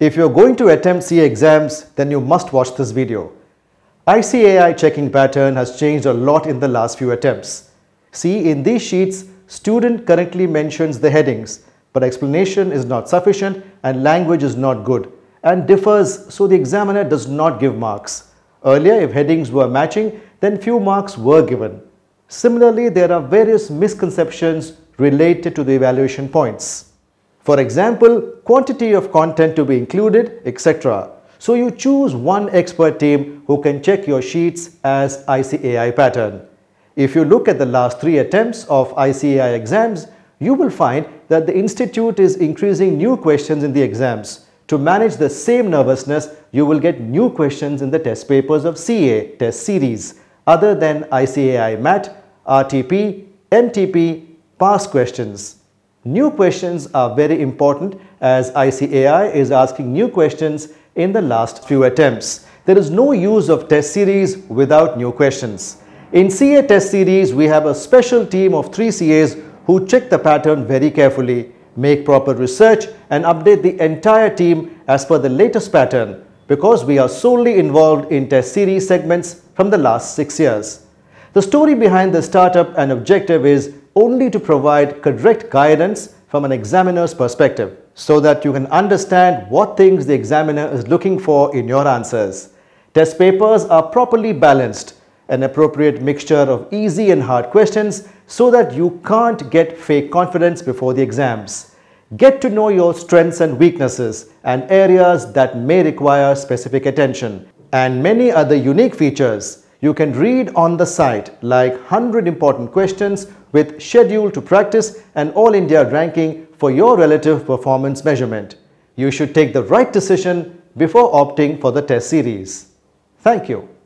If you're going to attempt CA exams, then you must watch this video. ICAI checking pattern has changed a lot in the last few attempts. See, in these sheets, student correctly mentions the headings, but explanation is not sufficient and language is not good and differs so the examiner does not give marks. Earlier, if headings were matching, then few marks were given. Similarly, there are various misconceptions related to the evaluation points. For example, quantity of content to be included, etc. So you choose one expert team who can check your sheets as ICAI pattern. If you look at the last three attempts of ICAI exams, you will find that the institute is increasing new questions in the exams. To manage the same nervousness, you will get new questions in the test papers of CA test series other than ICAI MAT, RTP, MTP, past questions. New questions are very important as ICAI is asking new questions in the last few attempts. There is no use of test series without new questions. In CA test series, we have a special team of three CAs who check the pattern very carefully, make proper research and update the entire team as per the latest pattern because we are solely involved in test series segments from the last six years. The story behind the startup and objective is only to provide correct guidance from an examiner's perspective so that you can understand what things the examiner is looking for in your answers. Test papers are properly balanced, an appropriate mixture of easy and hard questions so that you can't get fake confidence before the exams. Get to know your strengths and weaknesses and areas that may require specific attention and many other unique features you can read on the site like 100 important questions with schedule to practice and All India ranking for your relative performance measurement. You should take the right decision before opting for the test series. Thank you.